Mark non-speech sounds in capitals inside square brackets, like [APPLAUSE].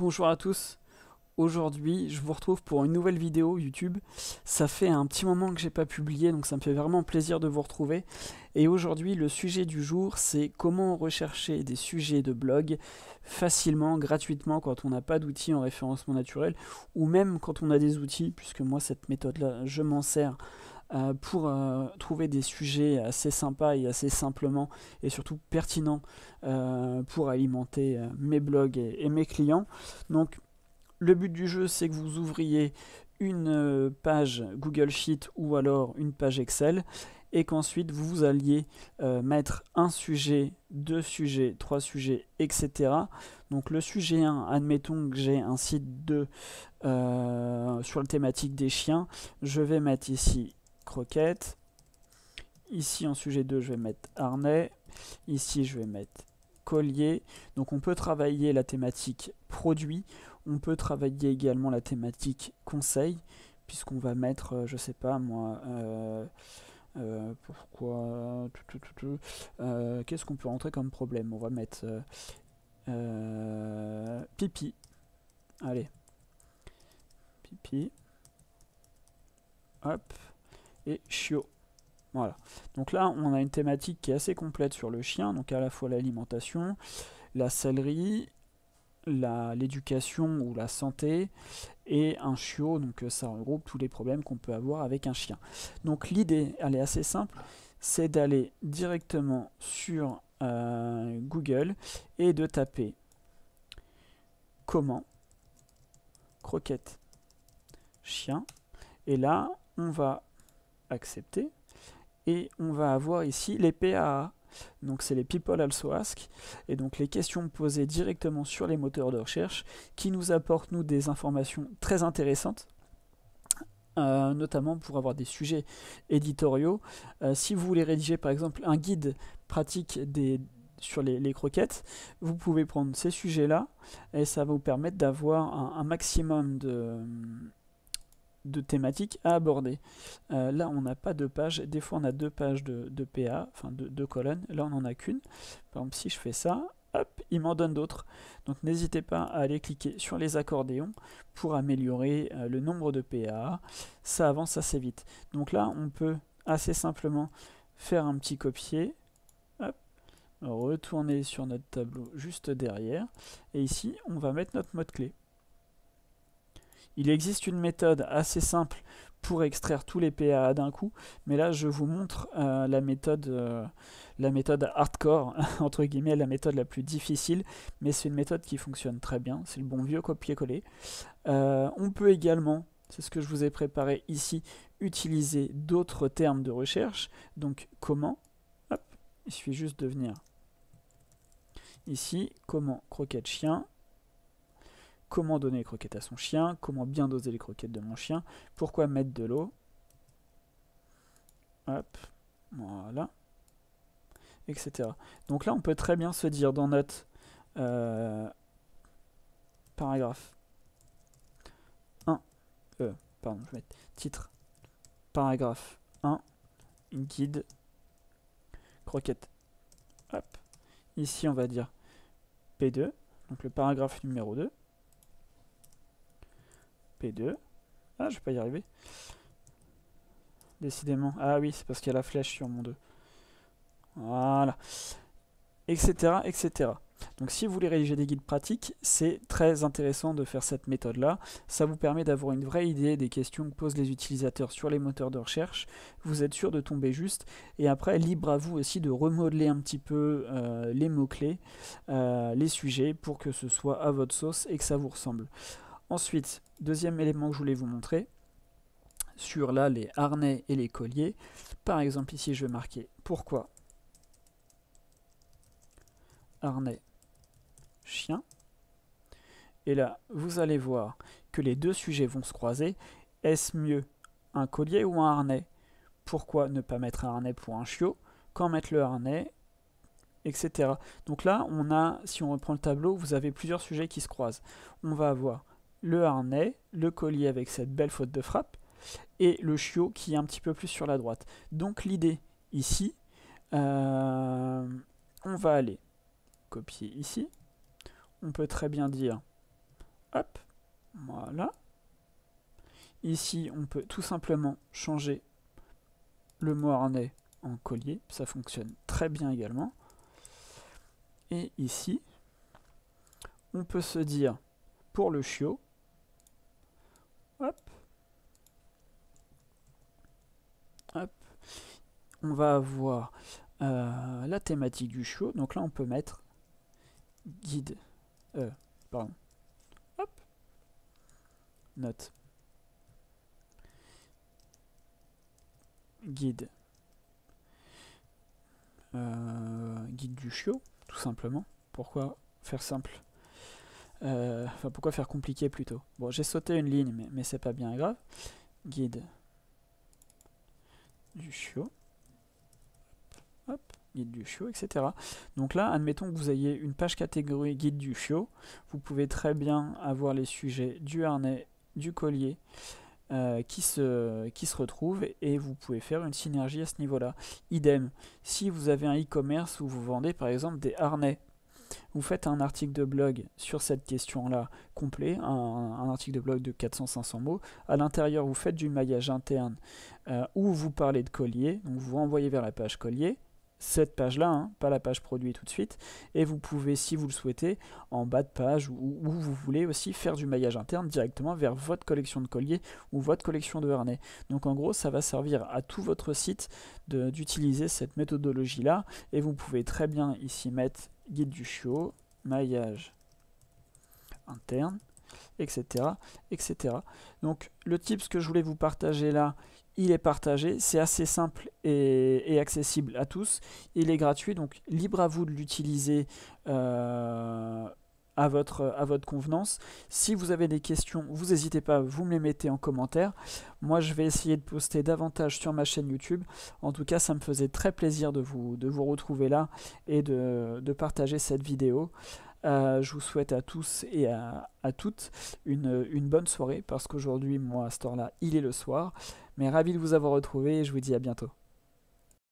Bonjour à tous, aujourd'hui je vous retrouve pour une nouvelle vidéo YouTube. Ça fait un petit moment que j'ai pas publié donc ça me fait vraiment plaisir de vous retrouver. Et aujourd'hui le sujet du jour c'est comment rechercher des sujets de blog facilement, gratuitement quand on n'a pas d'outils en référencement naturel ou même quand on a des outils puisque moi cette méthode là je m'en sers euh, pour euh, trouver des sujets assez sympas et assez simplement et surtout pertinents euh, pour alimenter mes blogs et, mes clients. Donc le but du jeu c'est que vous ouvriez une page Google Sheet ou alors une page Excel et qu'ensuite vous alliez mettre un sujet, deux sujets, trois sujets, etc. Donc le sujet 1, admettons que j'ai un site 2 sur la thématique des chiens, je vais mettre ici croquette. Ici, en sujet 2, je vais mettre harnais. Ici, je vais mettre collier. Donc on peut travailler la thématique produit. On peut travailler également la thématique conseil, puisqu'on va mettre, euh, je sais pas moi... Euh, euh, pourquoi Qu'est-ce qu'on peut rentrer comme problème On va mettre pipi. Allez. Pipi. Hop et chiot. Voilà. Donc là, on a une thématique qui est assez complète sur le chien, donc à la fois l'alimentation, la sellerie, l'éducation ou la santé, et un chiot, donc euh, ça regroupe tous les problèmes qu'on peut avoir avec un chien. Donc l'idée, elle est assez simple, c'est d'aller directement sur euh, Google et de taper comment croquette chien, et là, on va accepter. Et on va avoir ici les PAA. Donc c'est les People Also Ask, et donc les questions posées directement sur les moteurs de recherche qui nous apportent nous des informations très intéressantes, euh, notamment pour avoir des sujets éditoriaux. Euh, si vous voulez rédiger par exemple un guide pratique des, sur les, croquettes, vous pouvez prendre ces sujets-là et ça va vous permettre d'avoir un, maximum de de thématiques à aborder. Euh, là, on n'a pas deux pages. Des fois, on a deux pages de, PA, enfin de, deux colonnes. Là, on n'en a qu'une. Par exemple, si je fais ça, hop, il m'en donne d'autres. Donc, n'hésitez pas à aller cliquer sur les accordéons pour améliorer euh, le nombre de PA. Ça avance assez vite. Donc là, on peut assez simplement faire un petit copier, retourner sur notre tableau juste derrière. Et ici, on va mettre notre mode clé il existe une méthode assez simple pour extraire tous les PAA d'un coup, mais là je vous montre euh, la, méthode, euh, la méthode hardcore, [LAUGHS] entre guillemets, la méthode la plus difficile, mais c'est une méthode qui fonctionne très bien, c'est le bon vieux copier-coller. Euh, on peut également, c'est ce que je vous ai préparé ici, utiliser d'autres termes de recherche, donc comment, hop, il suffit juste de venir ici, comment croquet de chien, comment donner les croquettes à son chien, comment bien doser les croquettes de mon chien, pourquoi mettre de l'eau. Hop, voilà, etc. Donc là, on peut très bien se dire dans notre euh, paragraphe 1, euh, pardon, je vais mettre titre, paragraphe 1, guide, croquette. ici, on va dire P2, donc le paragraphe numéro 2. P2. Ah, je vais pas y arriver. Décidément. Ah oui, c'est parce qu'il y a la flèche sur mon 2. Voilà. Etc, etc. Donc si vous voulez rédiger des guides pratiques, c'est très intéressant de faire cette méthode-là. Ça vous permet d'avoir une vraie idée des questions que posent les utilisateurs sur les moteurs de recherche. Vous êtes sûr de tomber juste. Et après, libre à vous aussi de remodeler un petit peu euh, les mots-clés, euh, les sujets, pour que ce soit à votre sauce et que ça vous ressemble. Ensuite, deuxième élément que je voulais vous montrer, sur là les harnais et les colliers. Par exemple ici je vais marquer pourquoi harnais chien. Et là vous allez voir que les deux sujets vont se croiser. Est-ce mieux un collier ou un harnais Pourquoi ne pas mettre un harnais pour un chiot Quand mettre le harnais etc. Donc là, on a, si on reprend le tableau, vous avez plusieurs sujets qui se croisent. On va avoir le harnais, le collier avec cette belle faute de frappe, et le chiot qui est un petit peu plus sur la droite. Donc l'idée ici, euh, on va aller copier ici. On peut très bien dire, hop, voilà. Ici, on peut tout simplement changer le mot harnais en collier. Ça fonctionne très bien également. Et ici, on peut se dire, pour le chiot, Hop. On va avoir euh, la thématique du show. Donc là, on peut mettre guide. Euh, pardon. Note. Guide. Euh, guide du chiot, tout simplement. Pourquoi faire simple euh, enfin, pourquoi faire compliqué plutôt Bon, j'ai sauté une ligne, mais, c'est pas bien grave. Guide du chiot. guide du chiot, etc. Donc là, admettons que vous ayez une page catégorie guide du chiot. Vous pouvez très bien avoir les sujets du harnais, du collier, euh, qui, se, qui se retrouvent et vous pouvez faire une synergie à ce niveau-là. Idem, si vous avez un e-commerce où vous vendez par exemple des harnais vous faites un article de blog sur cette question-là complet, un, article de blog de 400-500 mots. À l'intérieur, vous faites du maillage interne euh, où vous parlez de collier, donc vous envoyez vers la page collier, cette page-là, hein, pas la page produit tout de suite, et vous pouvez, si vous le souhaitez, en bas de page ou où vous voulez aussi faire du maillage interne directement vers votre collection de colliers ou votre collection de harnais. Donc en gros, ça va servir à tout votre site d'utiliser cette méthodologie-là, et vous pouvez très bien ici mettre guide du show, maillage interne, etc. etc. Donc le type que je voulais vous partager là, il est partagé, c'est assez simple et, accessible à tous, il est gratuit, donc libre à vous de l'utiliser euh, à votre, à votre convenance. Si vous avez des questions, vous n'hésitez pas, vous me les mettez en commentaire. Moi, je vais essayer de poster davantage sur ma chaîne YouTube. En tout cas, ça me faisait très plaisir de vous, de vous retrouver là et de, partager cette vidéo. Euh, je vous souhaite à tous et à, toutes une, une, bonne soirée parce qu'aujourd'hui, moi, à ce temps-là, il est le soir. Mais ravi de vous avoir retrouvé et je vous dis à bientôt.